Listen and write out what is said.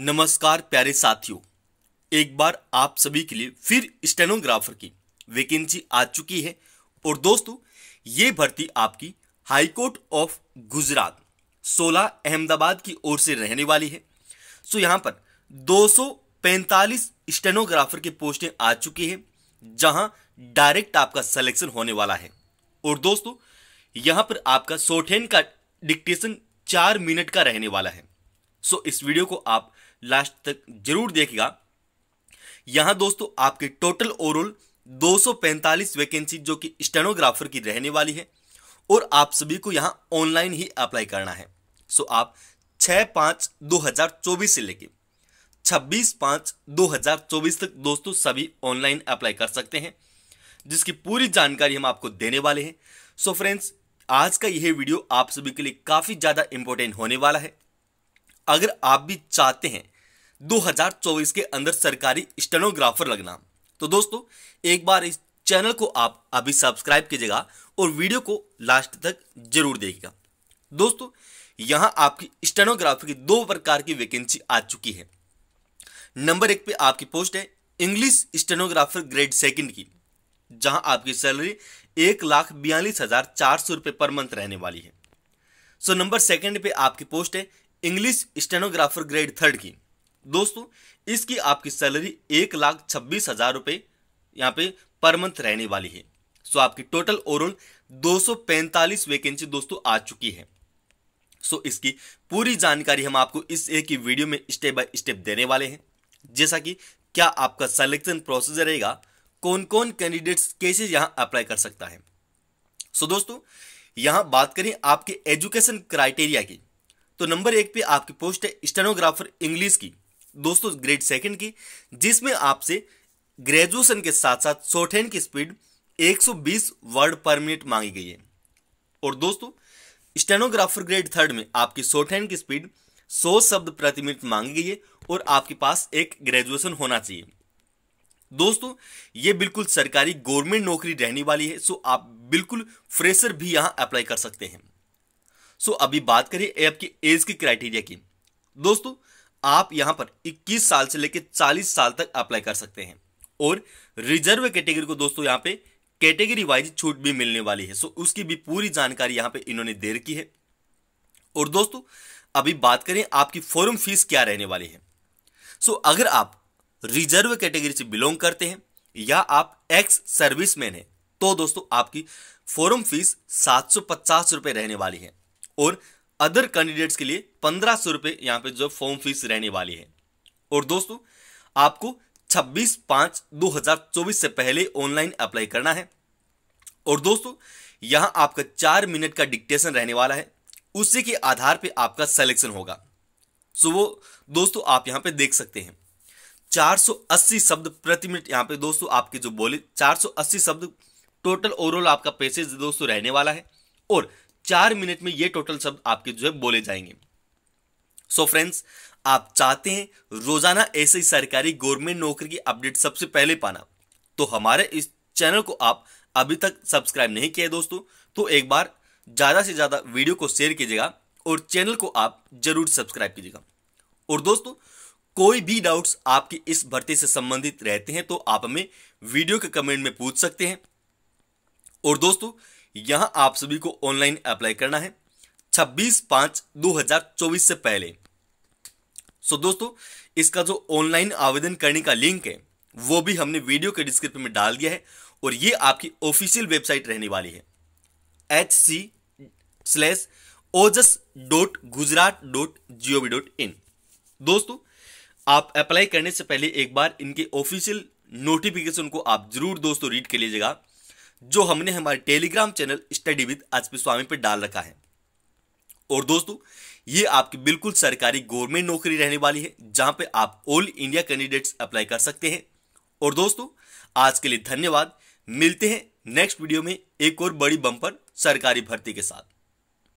नमस्कार प्यारे साथियों एक बार आप सभी के लिए फिर स्टेनोग्राफर की वैकेंसी आ चुकी है और दोस्तों ये भर्ती आपकी हाईकोर्ट ऑफ गुजरात 16 अहमदाबाद की ओर से रहने वाली है सो यहाँ पर 245 स्टेनोग्राफर की पोस्टें आ चुकी है जहाँ डायरेक्ट आपका सिलेक्शन होने वाला है और दोस्तों यहाँ पर आपका सोठेन का डिक्टेशन चार मिनट का रहने वाला है सो इस वीडियो को आप लास्ट तक जरूर देखिएगा यहां दोस्तों आपकी टोटल ओवरऑल 245 वैकेंसी जो कि स्टेनोग्राफर की रहने वाली है और आप सभी को यहां ऑनलाइन ही अप्लाई करना है सो आप 6 पांच 2024 से लेके 26 पांच 2024 तक दोस्तों सभी ऑनलाइन अप्लाई कर सकते हैं जिसकी पूरी जानकारी हम आपको देने वाले हैं सो फ्रेंड्स आज का यह वीडियो आप सभी के लिए काफ़ी ज़्यादा इंपॉर्टेंट होने वाला है अगर आप भी चाहते हैं 2024 के अंदर सरकारी स्टेनोग्राफर लगना तो दोस्तों एक बार इस चैनल को आप अभी सब्सक्राइब कीजिएगा और वीडियो को लास्ट तक जरूर देखिएगा दोस्तों यहां आपकी स्टेनोग्राफी की दो प्रकार की वैकेंसी आ चुकी है नंबर एक पे आपकी पोस्ट है इंग्लिश स्टेनोग्राफर ग्रेड सेकंड की जहां आपकी सैलरी एक लाख बयालीस हजार चार सौ रुपए पर मंथ रहने वाली है सो नंबर सेकंड पे आपकी पोस्ट है इंग्लिश स्टेनोग्राफर ग्रेड थर्ड की दोस्तों इसकी आपकी सैलरी एक लाख छब्बीस हज़ार रुपये यहाँ पे पर मंथ रहने वाली है सो आपकी टोटल ओवरऑल दो सौ पैंतालीस वैकेंसी दोस्तों आ चुकी है सो इसकी पूरी जानकारी हम आपको इस एक ही वीडियो में स्टेप बाय स्टेप देने वाले हैं जैसा कि क्या आपका सेलेक्शन प्रोसेस रहेगा कौन कौन कैंडिडेट्स कैसे यहाँ अप्लाई कर सकता है सो दोस्तों यहाँ बात करें आपके एजुकेशन क्राइटेरिया की तो नंबर एक पे आपकी पोस्ट है स्टेनोग्राफर इंग्लिश की दोस्तों ग्रेड सेकंड की जिसमें आपसे ग्रेजुएशन के साथ साथ शॉर्ट की स्पीड 120 वर्ड पर मिनट मांगी गई है और दोस्तों स्टेनोग्राफर ग्रेड थर्ड में आपकी शॉर्ट की स्पीड 100 शब्द प्रति मिनट मांगी गई है और आपके पास एक ग्रेजुएशन होना चाहिए दोस्तों ये बिल्कुल सरकारी गवर्नमेंट नौकरी रहने वाली है सो आप बिल्कुल फ्रेशर भी यहाँ अप्लाई कर सकते हैं सो अभी बात करें आपकी एज की क्राइटेरिया की दोस्तों आप यहां पर 21 साल से लेकर 40 साल तक अप्लाई कर सकते हैं और रिजर्व कैटेगरी को दोस्तों यहां पे कैटेगरी वाइज छूट भी मिलने वाली है सो उसकी भी पूरी जानकारी यहां पे इन्होंने दे रखी है और दोस्तों अभी बात करें आपकी फॉरम फीस क्या रहने वाली है सो अगर आप रिजर्व कैटेगरी से बिलोंग करते हैं या आप एक्स सर्विसमैन है तो दोस्तों आपकी फॉरम फीस सात सौ पचास रहने वाली है और अदर कैंडिडेट्स के लिए पंद्रह सौ रुपये यहाँ पर जो फॉर्म फीस रहने वाली है और दोस्तों आपको 26 पाँच चौबीस से पहले ऑनलाइन अप्लाई करना है और दोस्तों यहाँ आपका चार मिनट का डिक्टेशन रहने वाला है उसी के आधार पे आपका सेलेक्शन होगा सो वो दोस्तों आप यहाँ पे देख सकते हैं 480 शब्द प्रति मिनट यहाँ पे दोस्तों आपके जो बोले 480 शब्द टोटल ओवरऑल आपका पैसेज दोस्तों रहने वाला है और चार मिनट में ये टोटल शब्द आपके जो है बोले जाएंगे सो so फ्रेंड्स आप चाहते हैं रोजाना ऐसे ही सरकारी गवर्नमेंट नौकरी की अपडेट सबसे पहले पाना तो हमारे इस चैनल को आप अभी तक सब्सक्राइब नहीं किया दोस्तों तो एक बार ज़्यादा से ज़्यादा वीडियो को शेयर कीजिएगा और चैनल को आप जरूर सब्सक्राइब कीजिएगा और दोस्तों कोई भी डाउट्स आपके इस भर्ती से संबंधित रहते हैं तो आप हमें वीडियो के कमेंट में पूछ सकते हैं और दोस्तों यहां आप सभी को ऑनलाइन अप्लाई करना है 26 पांच 2024 से पहले सो दोस्तों इसका जो ऑनलाइन आवेदन करने का लिंक है वो भी हमने वीडियो के डिस्क्रिप्शन में डाल दिया है और ये आपकी ऑफिशियल वेबसाइट रहने वाली है H C slash OJAS dot Gujarat dot GOV dot in दोस्तों आप अप्लाई करने से पहले एक बार इनके ऑफिशियल नोटिफिकेशन को आप जरूर दोस्तों रीड कर लीजिएगा जो हमने हमारे टेलीग्राम चैनल स्टडी विद आजपी स्वामी पर डाल रखा है और दोस्तों ये आपकी बिल्कुल सरकारी गवर्नमेंट नौकरी रहने वाली है जहां पे आप ऑल इंडिया कैंडिडेट्स अप्लाई कर सकते हैं और दोस्तों आज के लिए धन्यवाद मिलते हैं नेक्स्ट वीडियो में एक और बड़ी बम्पर सरकारी भर्ती के साथ